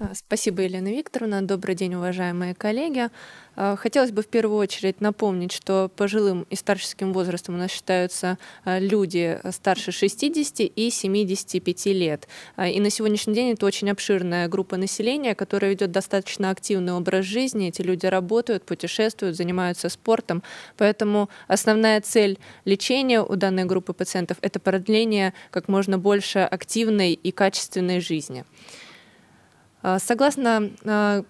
Э, спасибо, Елена Викторовна. Добрый день, уважаемые коллеги. Э, хотелось бы в первую очередь напомнить, что пожилым и старческим возрастом у нас считаются э, люди старше 60 и 75 лет. И на сегодняшний день это очень обширная группа населения, которая ведет достаточно активный образ жизни. Эти люди работают, путешествуют, занимаются спортом. Поэтому основная цель лечения у данной группы пациентов – это продление как можно больше активной и качественной жизни. А, согласно а,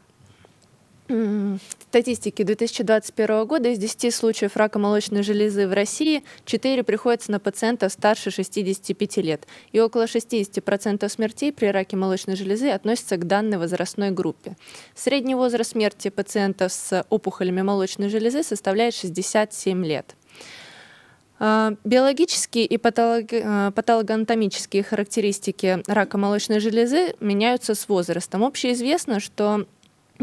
статистике 2021 года из 10 случаев рака молочной железы в России 4 приходятся на пациентов старше 65 лет, и около 60% смертей при раке молочной железы относятся к данной возрастной группе. Средний возраст смерти пациентов с опухолями молочной железы составляет 67 лет. А, биологические и патолог... А, патологоанатомические характеристики рака молочной железы меняются с возрастом. Общеизвестно, что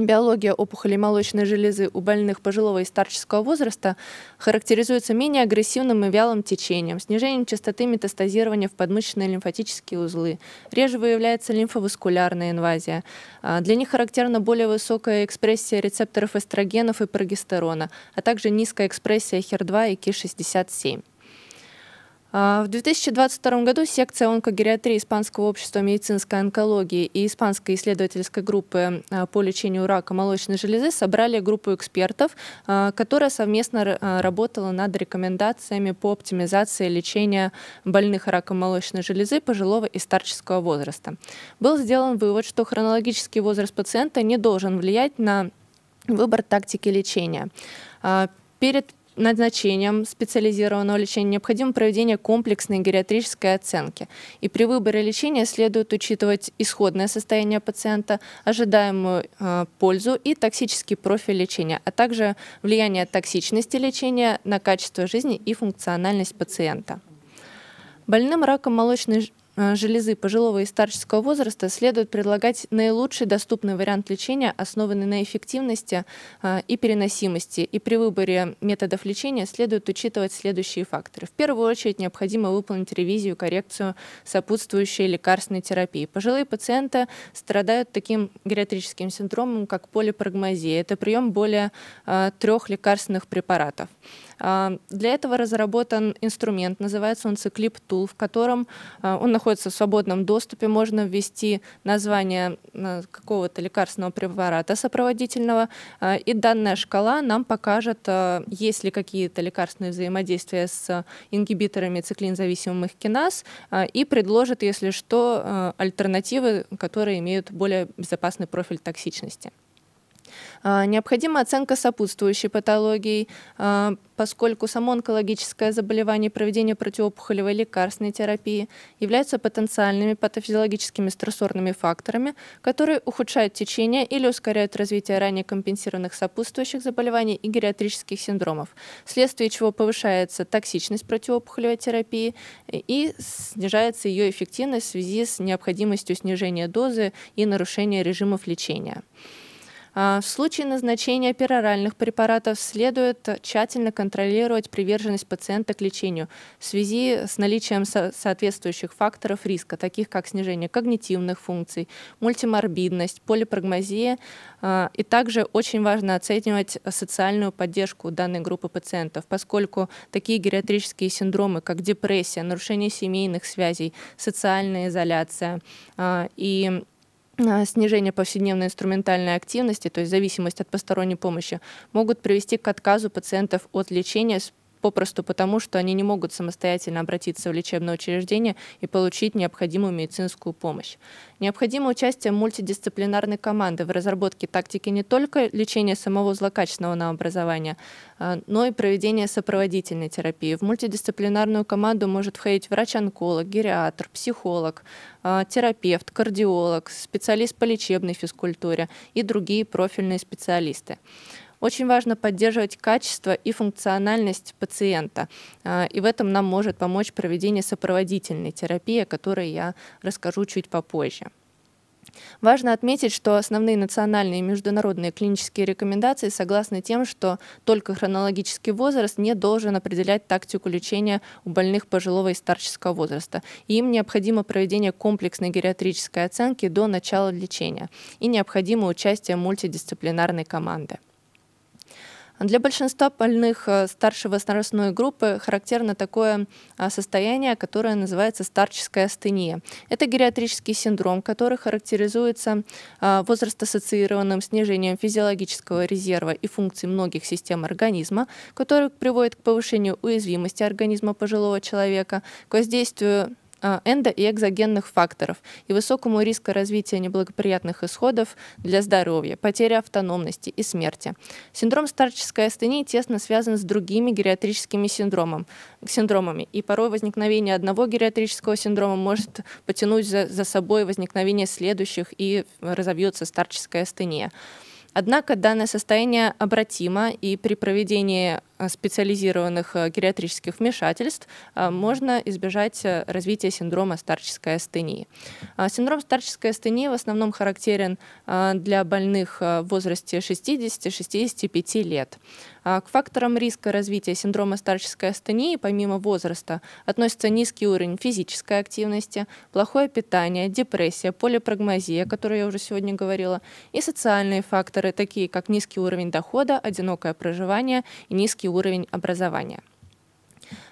Биология опухолей молочной железы у больных пожилого и старческого возраста характеризуется менее агрессивным и вялым течением, снижением частоты метастазирования в подмышечные лимфатические узлы. Реже выявляется лимфоваскулярная инвазия. А, для них характерна более высокая экспрессия рецепторов эстрогенов и прогестерона, а также низкая экспрессия HER2 и КИ-67. А, в 2022 году секция онкогериатрии Испанского общества медицинской онкологии и Испанской исследовательской группы а, по лечению рака молочной железы собрали группу экспертов, а, которая совместно работала над рекомендациями по оптимизации лечения больных раком молочной железы пожилого и старческого возраста. Был сделан вывод, что хронологический возраст пациента не должен влиять на выбор тактики лечения. Перед назначением специализированного лечения необходимо проведение комплексной гериатрической оценки. И при выборе лечения следует учитывать исходное состояние пациента, ожидаемую э, пользу и токсический профиль лечения, а также влияние токсичности лечения на качество жизни и функциональность пациента. Больным раком молочной Э, железы пожилого и старческого возраста следует предлагать наилучший доступный вариант лечения, основанный на эффективности э, и переносимости. И при выборе методов лечения следует учитывать следующие факторы. В первую очередь необходимо выполнить ревизию, коррекцию сопутствующей лекарственной терапии. Пожилые пациенты страдают таким гериатрическим синдромом, как полипрагмазия. Это прием более э, трех лекарственных препаратов. Для этого разработан инструмент, называется он циклип Тул, в котором он находится находится в свободном доступе, можно ввести название э, какого-то лекарственного препарата сопроводительного, э, и данная шкала нам покажет, э, есть ли какие-то лекарственные взаимодействия с ингибиторами циклинзависимых киназ, и предложит, если что, альтернативы, которые имеют более безопасный профиль токсичности. А, необходима оценка сопутствующей патологии, а, поскольку само онкологическое заболевание и проведение противоопухолевой лекарственной терапии являются потенциальными патофизиологическими стрессорными факторами, которые ухудшают течение или ускоряют развитие ранее компенсированных сопутствующих заболеваний и гериатрических синдромов, вследствие чего повышается токсичность противоопухолевой терапии и снижается ее эффективность в связи с необходимостью снижения дозы и нарушения режимов лечения. А, в случае назначения пероральных препаратов следует тщательно контролировать приверженность пациента к лечению в связи с наличием соответствующих факторов риска, таких как снижение когнитивных функций, мультиморбидность, полипрагмазия. А, и также очень важно оценивать социальную поддержку данной группы пациентов, поскольку такие гериатрические синдромы, как депрессия, нарушение семейных связей, социальная изоляция а, и Э, снижение повседневной инструментальной активности, то есть зависимость от посторонней помощи, могут привести к отказу пациентов от лечения с попросту потому, что они не могут самостоятельно обратиться в лечебное учреждение и получить необходимую медицинскую помощь. Необходимо участие мультидисциплинарной команды в разработке тактики не только лечения самого злокачественного новообразования, а, но и проведения сопроводительной терапии. В мультидисциплинарную команду может входить врач-онколог, гериатр, психолог, а, терапевт, кардиолог, специалист по лечебной физкультуре и другие профильные специалисты. Очень важно поддерживать качество и функциональность пациента. А, и в этом нам может помочь проведение сопроводительной терапии, о которой я расскажу чуть попозже. Важно отметить, что основные национальные и международные клинические рекомендации согласны тем, что только хронологический возраст не должен определять тактику лечения у больных пожилого и старческого возраста. И им необходимо проведение комплексной гериатрической оценки до начала лечения и необходимо участие мультидисциплинарной команды. Для большинства больных э, старшей возрастной группы характерно такое а, состояние, которое называется старческая астения. Это гериатрический синдром, который характеризуется а, возраст-ассоциированным снижением физиологического резерва и функций многих систем организма, который приводит к повышению уязвимости организма пожилого человека, к воздействию а, эндо- и экзогенных факторов и высокому риску развития неблагоприятных исходов для здоровья, потери автономности и смерти. Синдром старческой астении тесно связан с другими гериатрическими синдромом, синдромами, и порой возникновение одного гериатрического синдрома может потянуть за, за собой возникновение следующих и разовьется старческая астения. Однако данное состояние обратимо, и при проведении Э, специализированных э, гериатрических вмешательств э, можно избежать развития синдрома старческой астении. Синдром старческой астении в основном характерен для больных в возрасте 60-65 лет. К факторам риска развития синдрома старческой астении, помимо возраста, относятся низкий уровень физической активности, плохое питание, депрессия, полипрагмазия, о которой я уже сегодня говорила, и социальные факторы, такие как низкий уровень дохода, одинокое проживание и низкий высокий уровень образования.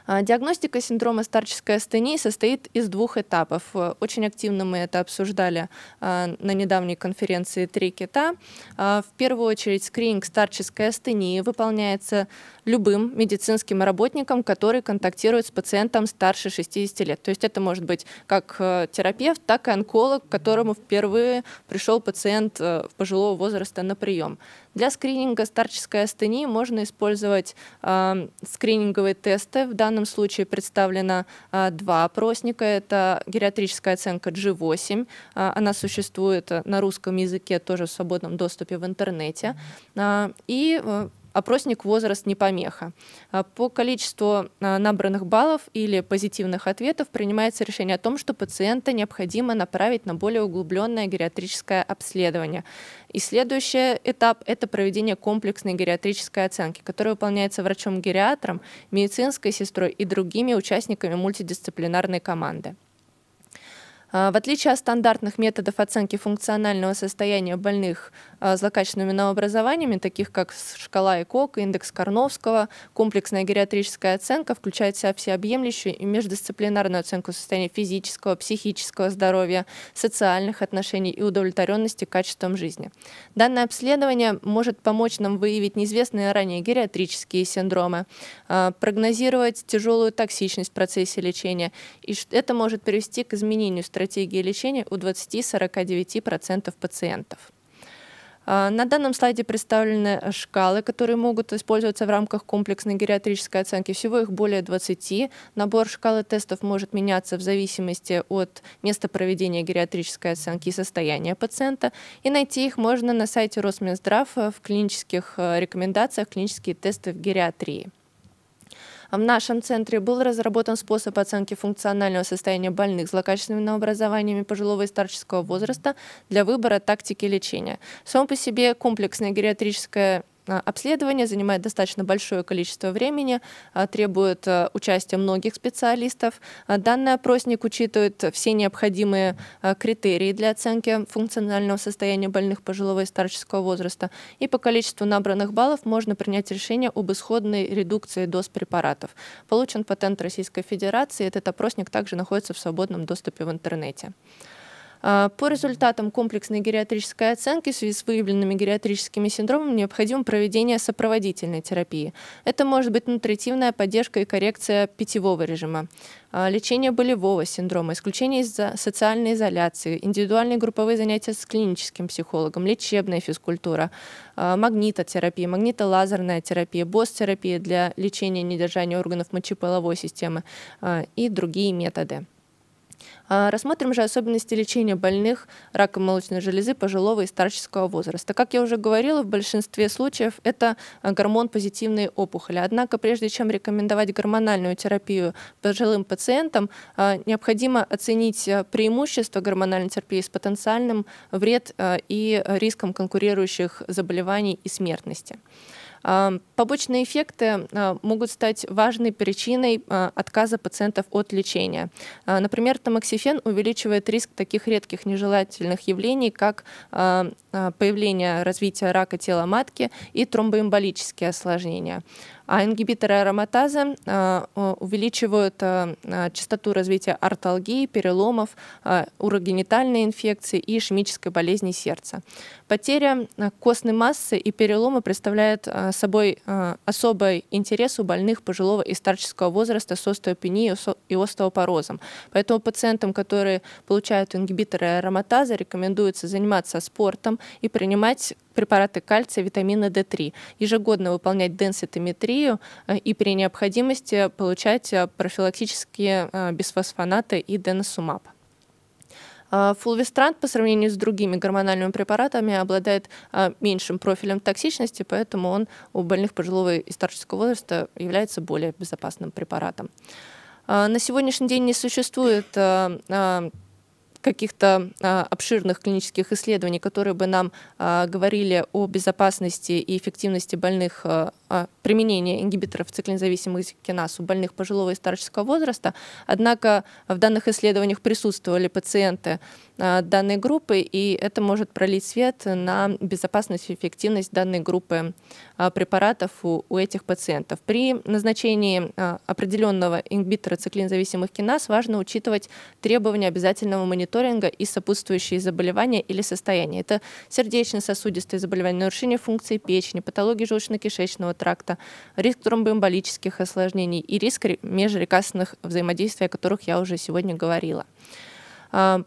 А, диагностика синдрома старческой астении состоит из двух этапов. Э, очень активно мы это обсуждали а, на недавней конференции «Три кита». А, в первую очередь скрининг старческой астении выполняется любым медицинским работником, который контактирует с пациентом старше 60 лет. То есть это может быть как э, терапевт, так и онколог, к которому впервые пришел пациент в э, пожилого возраста на прием. Для скрининга старческой астении можно использовать скрининговые тесты в данном данном случае представлено а, два опросника. Это гериатрическая оценка G8. А, она существует э, на русском языке тоже в свободном доступе в интернете. А, и э, Опросник «Возраст не помеха». А, по количеству а, набранных баллов или позитивных ответов принимается решение о том, что пациента необходимо направить на более углубленное гериатрическое обследование. И следующий этап – это проведение комплексной гериатрической оценки, которая выполняется врачом-гериатром, медицинской сестрой и другими участниками мультидисциплинарной команды. А, в отличие от стандартных методов оценки функционального состояния больных а, злокачественными новообразованиями, таких как шкала Экок, индекс Корновского, комплексная гериатрическая оценка включает в себя всеобъемлющую и междисциплинарную оценку состояния физического, психического здоровья, социальных отношений и удовлетворенности качеством жизни. Данное обследование может помочь нам выявить неизвестные ранее гериатрические синдромы, а, прогнозировать тяжелую токсичность в процессе лечения, и это может привести к изменению стратегии стратегии лечения у 20-49% пациентов. А, на данном слайде представлены шкалы, которые могут использоваться в рамках комплексной гериатрической оценки. Всего их более 20. Набор шкалы тестов может меняться в зависимости от места проведения гериатрической оценки и состояния пациента. И найти их можно на сайте Росминздрав в клинических э, рекомендациях «Клинические тесты в гериатрии». В нашем центре был разработан способ оценки функционального состояния больных с злокачественными образованиями пожилого и старческого возраста для выбора тактики лечения. Сам по себе комплексная гериатрическая а, обследование занимает достаточно большое количество времени, а, требует а, участия многих специалистов. Данный опросник учитывает все необходимые критерии для оценки функционального состояния больных пожилого и старческого возраста. И по количеству набранных баллов можно принять решение об исходной редукции доз препаратов. Получен патент Российской Федерации. Этот опросник также находится в свободном доступе в интернете. А, по результатам комплексной гериатрической оценки в связи с выявленными гериатрическими синдромами необходимо проведение сопроводительной терапии. Это может быть нутритивная поддержка и коррекция питьевого режима, а, лечение болевого синдрома, исключение из социальной изоляции, индивидуальные групповые занятия с клиническим психологом, лечебная физкультура, а, магнитотерапия, магнитолазерная терапия, БОС-терапия для лечения недержания органов мочеполовой системы и другие методы. А, рассмотрим же особенности лечения больных раком молочной железы пожилого и старческого возраста. Как я уже говорила, в большинстве случаев это а, гормон позитивной опухоли. Однако, прежде чем рекомендовать гормональную терапию пожилым пациентам, а, необходимо оценить преимущества гормональной терапии с потенциальным вред и риском конкурирующих заболеваний и смертности. Побочные эффекты а, могут стать важной причиной а, отказа пациентов от лечения. А, например, тамоксифен увеличивает риск таких редких нежелательных явлений, как появление развития рака тела матки и тромбоэмболические осложнения. А ингибиторы ароматазы а, увеличивают а, а, частоту развития арталгии, переломов, урогенитальной инфекции и ишемической болезни сердца. Потеря костной массы и переломы представляет собой особый интерес у больных пожилого и старческого возраста с остеопенией и остеопорозом. Поэтому пациентам, которые получают ингибиторы ароматаза, рекомендуется заниматься спортом и принимать препараты кальция, витамина D3, ежегодно выполнять денситометрию, гипокалорию э, и при необходимости получать э, профилактические э, бисфосфонаты и деносумаб. А, Фулвестрант по сравнению с другими гормональными препаратами обладает меньшим профилем токсичности, поэтому он у больных пожилого и старческого возраста является более безопасным препаратом. А, на сегодняшний день не существует каких-то а, обширных клинических исследований, которые бы нам а, говорили о безопасности и эффективности больных а, применения ингибиторов циклинзависимых киназ у больных пожилого и старческого возраста. Однако в данных исследованиях присутствовали пациенты а, данной группы, и это может пролить свет на безопасность и эффективность данной группы а, препаратов у, у этих пациентов. При назначении определенного ингибитора циклинзависимых киназ важно учитывать требования обязательного мониторинга и сопутствующие заболевания или состояния. Это сердечно-сосудистые заболевания, нарушение функции печени, патологии желудочно-кишечного тракта, риск тромбоэмболических осложнений и риск межрекастных взаимодействий, о которых я уже сегодня говорила. А,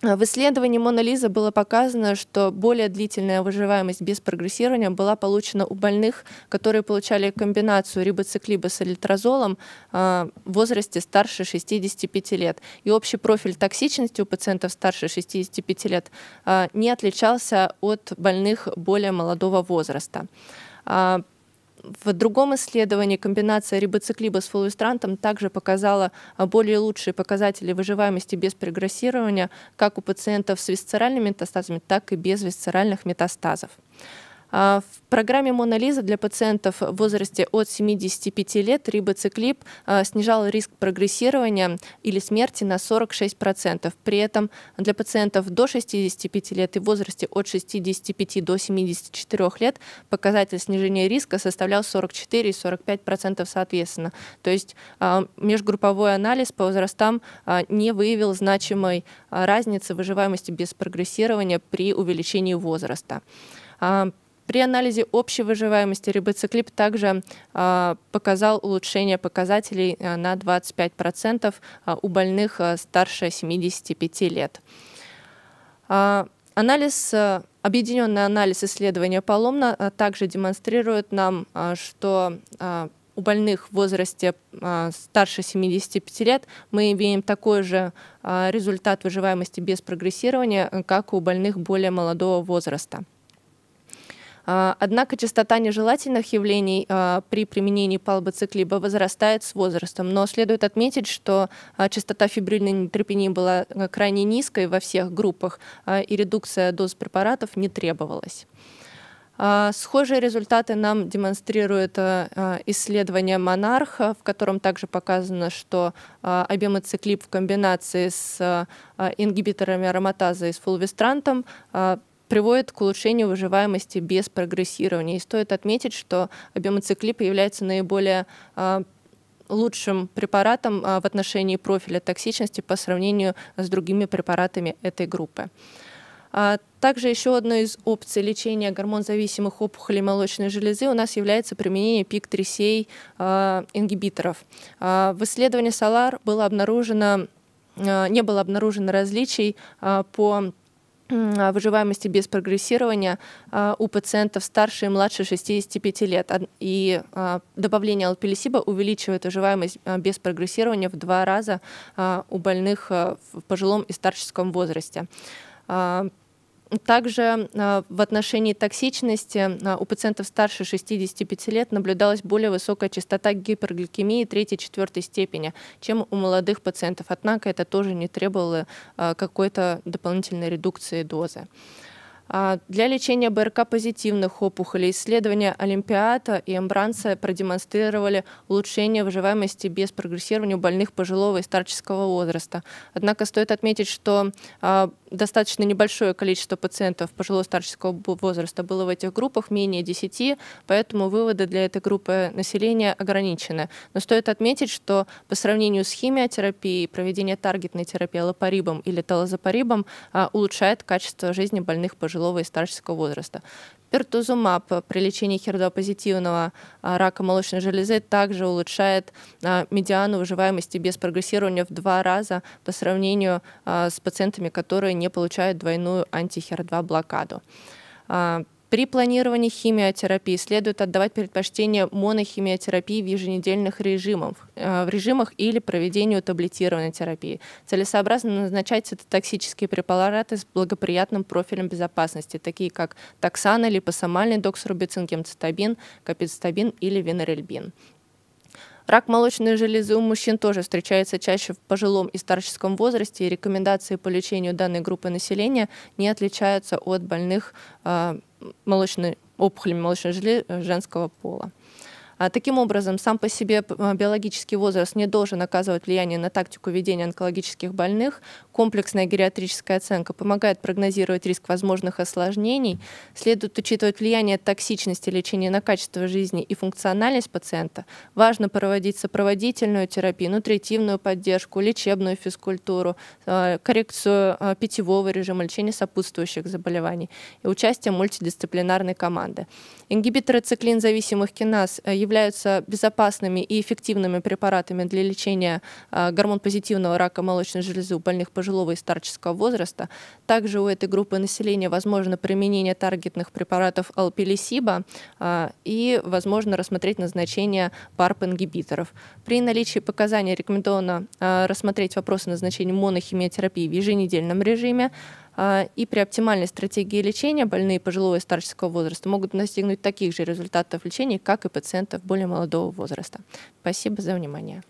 а в исследовании Монолиза было показано, что более длительная выживаемость без прогрессирования была получена у больных, которые получали комбинацию рибоциклиба с элитрозолом а, в возрасте старше 65 лет. И общий профиль токсичности у пациентов старше 65 лет не отличался от больных более молодого возраста. А, в другом исследовании комбинация рибоциклиба с фулвестрантом также показала а, более лучшие показатели выживаемости без прогрессирования как у пациентов с висцеральными метастазами, так и без висцеральных метастазов. А, в программе «Монолиза» для пациентов в возрасте от 75 лет рибоциклип а, снижал риск прогрессирования или смерти на 46%. При этом для пациентов до 65 лет и в возрасте от 65 до 74 лет показатель снижения риска составлял 44 и 45% соответственно. То есть а, межгрупповой анализ по возрастам не выявил значимой разницы выживаемости без прогрессирования при увеличении возраста. При анализе общей выживаемости рибоциклип также а, показал улучшение показателей а, на 25% а, у больных старше 75 лет. Анализ, объединенный анализ исследования Паломна также демонстрирует нам, что у больных в возрасте старше 75 лет мы имеем такой же результат выживаемости без прогрессирования, как у больных более молодого возраста. А, однако частота нежелательных явлений а, при применении палбоциклиба возрастает с возрастом, но следует отметить, что а, частота фибрильной нейтропении была э, крайне низкой во всех группах, и редукция доз препаратов не требовалась. Схожие результаты нам демонстрирует э, э, исследование «Монарха», в котором также показано, что обемоциклип в комбинации с ингибиторами ароматазы и с фулвестрантом приводит к улучшению выживаемости без прогрессирования. И стоит отметить, что обемоциклип является наиболее а, лучшим препаратом а, в отношении профиля токсичности по сравнению с другими препаратами этой группы. А, также еще одной из опций лечения гормонзависимых опухолей молочной железы у нас является применение пик-трисей ингибиторов. В исследовании САЛАР было обнаружено, не было обнаружено различий по выживаемости без прогрессирования а, у пациентов старше и младше 65 лет. И а, добавление алпилисиба увеличивает выживаемость а, без прогрессирования в два раза у больных в пожилом и старческом возрасте. Также э, в отношении токсичности э, у пациентов старше 65 лет наблюдалась более высокая частота гипергликемии 3-4 степени, чем у молодых пациентов. Однако это тоже не требовало э, какой-то дополнительной редукции дозы. А, для лечения БРК-позитивных опухолей исследования Олимпиада и Эмбранца продемонстрировали улучшение выживаемости без прогрессирования у больных пожилого и старческого возраста. Однако стоит отметить, что а, достаточно небольшое количество пациентов пожилого старческого возраста было в этих группах, менее 10, поэтому выводы для этой группы населения ограничены. Но стоит отметить, что по сравнению с химиотерапией, проведение таргетной терапии лапарибом или талозапарибом а, улучшает качество жизни больных пожилых пожилого и старческого возраста. Пертузумаб при лечении хердопозитивного а, рака молочной железы также улучшает а, медиану выживаемости без прогрессирования в два раза по сравнению а, с пациентами, которые не получают двойную антихер-2 блокаду. При планировании химиотерапии следует отдавать предпочтение монохимиотерапии в еженедельных режимах, э, в режимах или проведению таблетированной терапии. Целесообразно назначать цитотоксические препараты с благоприятным профилем безопасности, такие как токсан липосомальный доксорубицин, гемцитабин, капицитабин или винорельбин. Рак молочной железы у мужчин тоже встречается чаще в пожилом и старческом возрасте, и рекомендации по лечению данной группы населения не отличаются от больных а, молочной, опухолями молочной железы э, женского пола. А, таким образом, сам по себе а, биологический возраст не должен оказывать влияние на тактику ведения онкологических больных комплексная гериатрическая оценка помогает прогнозировать риск возможных осложнений, следует учитывать влияние токсичности лечения на качество жизни и функциональность пациента. Важно проводить сопроводительную терапию, нутритивную поддержку, лечебную физкультуру, э, коррекцию э, питьевого режима, лечение сопутствующих заболеваний и участие мультидисциплинарной команды. Ингибиторы циклин-зависимых киназ э, являются безопасными и эффективными препаратами для лечения гормон-позитивного рака молочной железы у больных пожилых пожилого и старческого возраста. Также у этой группы населения возможно применение таргетных препаратов алпилисиба а, и возможно рассмотреть назначение ПАРП-ингибиторов. При наличии показаний рекомендовано а, рассмотреть вопросы назначения монохимиотерапии в еженедельном режиме, а, и при оптимальной стратегии лечения больные пожилого и старческого возраста могут достигнуть таких же результатов лечения, как и пациентов более молодого возраста. Спасибо за внимание.